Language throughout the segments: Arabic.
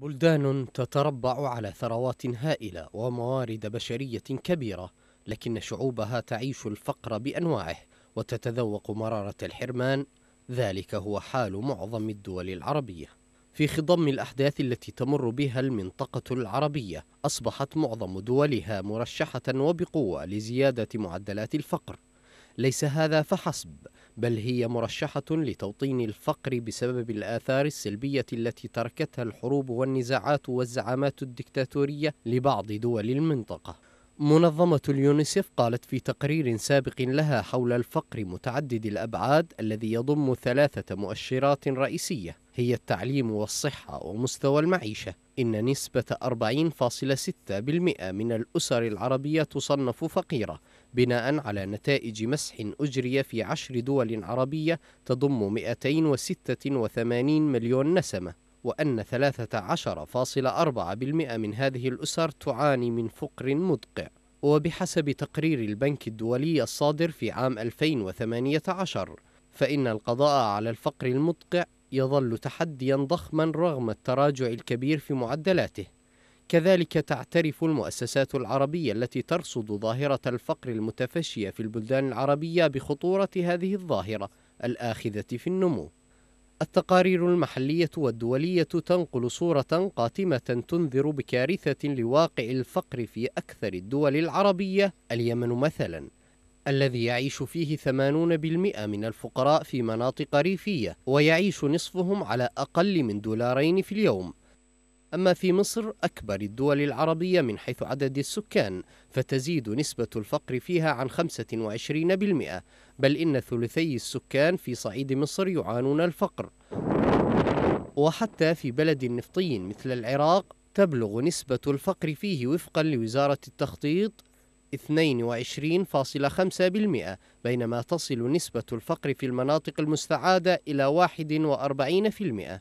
بلدان تتربع على ثروات هائلة وموارد بشرية كبيرة لكن شعوبها تعيش الفقر بأنواعه وتتذوق مرارة الحرمان ذلك هو حال معظم الدول العربية في خضم الأحداث التي تمر بها المنطقة العربية أصبحت معظم دولها مرشحة وبقوة لزيادة معدلات الفقر ليس هذا فحسب بل هي مرشحة لتوطين الفقر بسبب الآثار السلبية التي تركتها الحروب والنزاعات والزعامات الدكتاتورية لبعض دول المنطقة. منظمة اليونيسف قالت في تقرير سابق لها حول الفقر متعدد الأبعاد الذي يضم ثلاثة مؤشرات رئيسية هي التعليم والصحة ومستوى المعيشة إن نسبة 40.6% من الأسر العربية تصنف فقيرة بناء على نتائج مسح أجري في عشر دول عربية تضم 286 مليون نسمة وأن 13.4% من هذه الأسر تعاني من فقر مدقع وبحسب تقرير البنك الدولي الصادر في عام 2018 فإن القضاء على الفقر المدقع يظل تحديا ضخما رغم التراجع الكبير في معدلاته كذلك تعترف المؤسسات العربية التي ترصد ظاهرة الفقر المتفشية في البلدان العربية بخطورة هذه الظاهرة الآخذة في النمو. التقارير المحلية والدولية تنقل صورة قاتمة تنذر بكارثة لواقع الفقر في أكثر الدول العربية اليمن مثلاً. الذي يعيش فيه 80% من الفقراء في مناطق ريفية ويعيش نصفهم على أقل من دولارين في اليوم أما في مصر أكبر الدول العربية من حيث عدد السكان فتزيد نسبة الفقر فيها عن 25% بل إن ثلثي السكان في صعيد مصر يعانون الفقر وحتى في بلد نفطي مثل العراق تبلغ نسبة الفقر فيه وفقا لوزارة التخطيط 22.5% بينما تصل نسبة الفقر في المناطق المستعادة إلى 41%.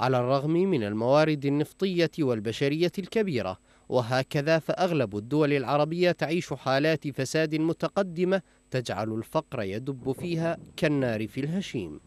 على الرغم من الموارد النفطية والبشرية الكبيرة وهكذا فأغلب الدول العربية تعيش حالات فساد متقدمة تجعل الفقر يدب فيها كالنار في الهشيم